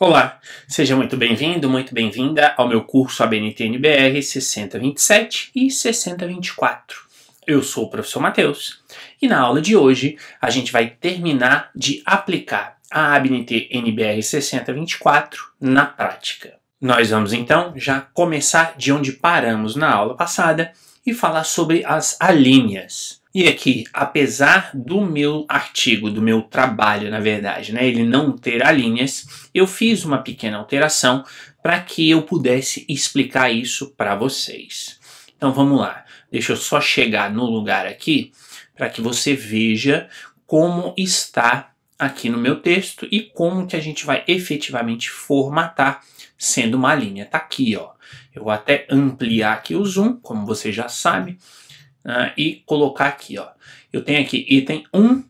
Olá, seja muito bem-vindo, muito bem-vinda ao meu curso ABNT NBR 6027 e 6024. Eu sou o professor Matheus e na aula de hoje a gente vai terminar de aplicar a ABNT NBR 6024 na prática. Nós vamos então já começar de onde paramos na aula passada e falar sobre as alíneas. E aqui, apesar do meu artigo, do meu trabalho, na verdade, né, ele não ter linhas, eu fiz uma pequena alteração para que eu pudesse explicar isso para vocês. Então vamos lá. Deixa eu só chegar no lugar aqui para que você veja como está aqui no meu texto e como que a gente vai efetivamente formatar sendo uma linha. Tá aqui, ó. Eu vou até ampliar aqui o zoom, como você já sabe né, e colocar aqui, ó. Eu tenho aqui item 1,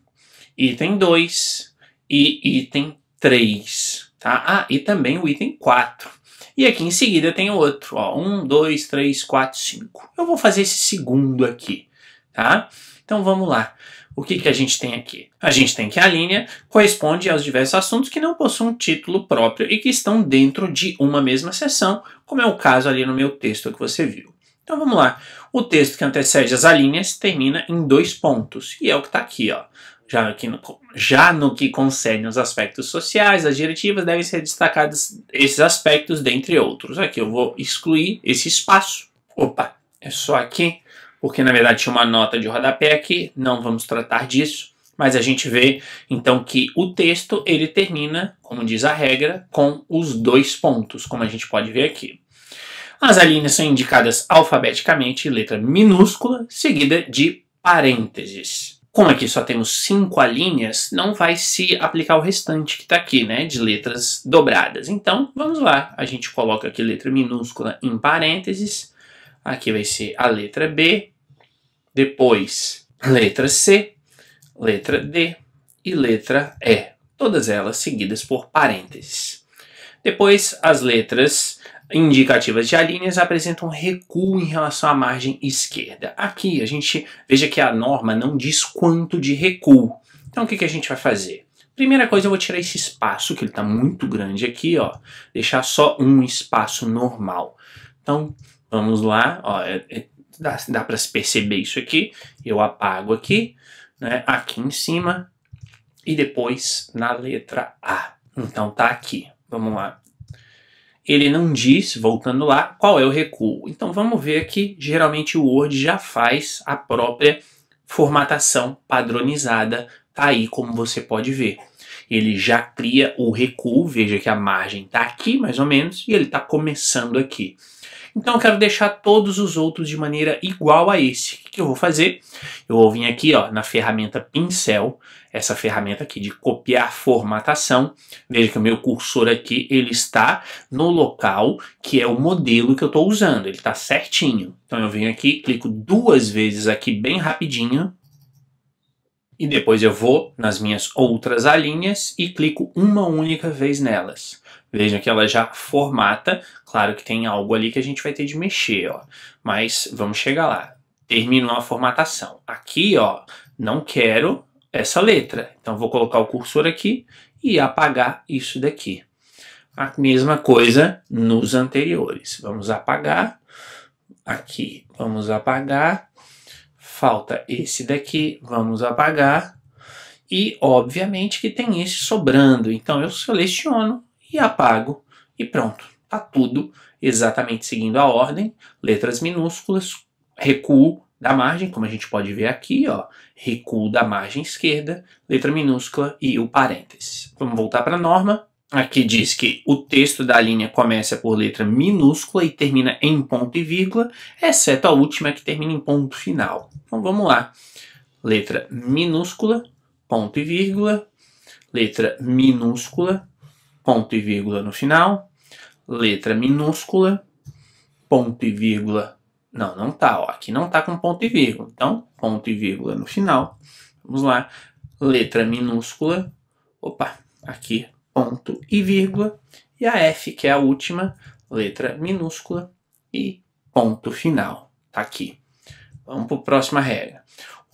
item 2 e item 3, tá? Ah, e também o item 4. E aqui em seguida tem outro, ó, 1, 2, 3, 4, 5. Eu vou fazer esse segundo aqui, tá? Então vamos lá. O que, que a gente tem aqui? A gente tem que a linha corresponde aos diversos assuntos que não possuem título próprio e que estão dentro de uma mesma seção, como é o caso ali no meu texto que você viu. Então vamos lá. O texto que antecede as alíneas termina em dois pontos, e é o que está aqui. Ó. Já, aqui no, já no que concerne os aspectos sociais, as diretivas devem ser destacados esses aspectos, dentre outros. Aqui eu vou excluir esse espaço. Opa, é só aqui, porque na verdade tinha uma nota de rodapé aqui, não vamos tratar disso. Mas a gente vê então que o texto ele termina, como diz a regra, com os dois pontos, como a gente pode ver aqui. As alíneas são indicadas alfabeticamente, letra minúscula, seguida de parênteses. Como aqui só temos cinco alíneas, não vai se aplicar o restante que está aqui, né, de letras dobradas. Então, vamos lá. A gente coloca aqui letra minúscula em parênteses. Aqui vai ser a letra B, depois letra C, letra D e letra E. Todas elas seguidas por parênteses. Depois, as letras indicativas de alíneas apresentam recuo em relação à margem esquerda. Aqui a gente veja que a norma não diz quanto de recuo. Então o que, que a gente vai fazer? Primeira coisa, eu vou tirar esse espaço, que ele está muito grande aqui, ó. Deixar só um espaço normal. Então, vamos lá. Ó, é, é, dá dá para se perceber isso aqui. Eu apago aqui, né, aqui em cima. E depois na letra A. Então, tá aqui. Vamos lá ele não diz, voltando lá, qual é o recuo. Então vamos ver que geralmente o Word já faz a própria formatação padronizada, tá aí como você pode ver. Ele já cria o recuo, veja que a margem está aqui mais ou menos, e ele está começando aqui. Então eu quero deixar todos os outros de maneira igual a esse. O que eu vou fazer? Eu vou vir aqui ó, na ferramenta pincel, essa ferramenta aqui de copiar formatação. Veja que o meu cursor aqui ele está no local que é o modelo que eu estou usando. Ele está certinho. Então eu venho aqui, clico duas vezes aqui bem rapidinho. E depois eu vou nas minhas outras alinhas e clico uma única vez nelas. Vejam que ela já formata, claro que tem algo ali que a gente vai ter de mexer, ó, mas vamos chegar lá. terminou a formatação. Aqui, ó, não quero essa letra. Então vou colocar o cursor aqui e apagar isso daqui. A mesma coisa nos anteriores. Vamos apagar aqui, vamos apagar. Falta esse daqui, vamos apagar. E obviamente que tem esse sobrando, então eu seleciono e apago e pronto. Tá tudo exatamente seguindo a ordem, letras minúsculas, recuo da margem, como a gente pode ver aqui, ó, recuo da margem esquerda, letra minúscula e o parênteses. Vamos voltar para a norma. Aqui diz que o texto da linha começa por letra minúscula e termina em ponto e vírgula, exceto a última que termina em ponto final. Então vamos lá. Letra minúscula, ponto e vírgula, letra minúscula, ponto e vírgula no final, letra minúscula, ponto e vírgula. Não, não tá, ó, aqui não tá com ponto e vírgula. Então, ponto e vírgula no final. Vamos lá. Letra minúscula. Opa, aqui ponto e vírgula e a F, que é a última letra minúscula e ponto final. Tá aqui. Vamos para a próxima regra.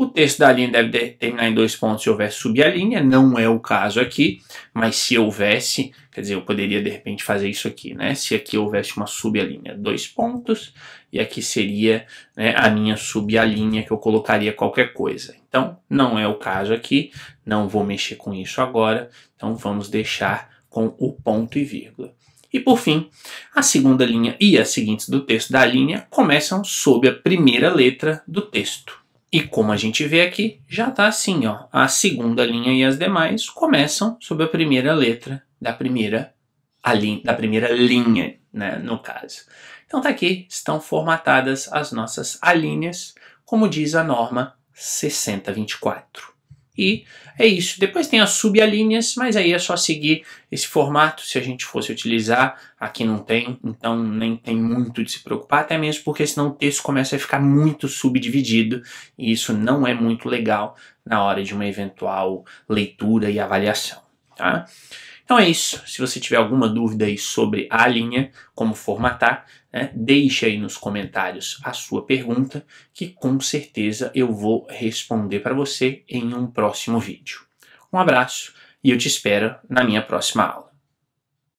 O texto da linha deve terminar em dois pontos se houver subalinha, não é o caso aqui, mas se houvesse, quer dizer, eu poderia de repente fazer isso aqui, né? Se aqui houvesse uma subalinha, dois pontos, e aqui seria né, a minha subalinha que eu colocaria qualquer coisa. Então, não é o caso aqui, não vou mexer com isso agora, então vamos deixar com o ponto e vírgula. E por fim, a segunda linha e as seguintes do texto da linha começam sob a primeira letra do texto. E como a gente vê aqui, já está assim, ó. A segunda linha e as demais começam sob a primeira letra da primeira ali, da primeira linha, né, no caso. Então tá aqui, estão formatadas as nossas alíneas, como diz a norma 6024. E é isso. Depois tem as subalíneas, mas aí é só seguir esse formato. Se a gente fosse utilizar, aqui não tem, então nem tem muito de se preocupar, até mesmo porque senão o texto começa a ficar muito subdividido e isso não é muito legal na hora de uma eventual leitura e avaliação. Tá? Então é isso. Se você tiver alguma dúvida aí sobre a linha, como formatar, né, deixe aí nos comentários a sua pergunta, que com certeza eu vou responder para você em um próximo vídeo. Um abraço e eu te espero na minha próxima aula.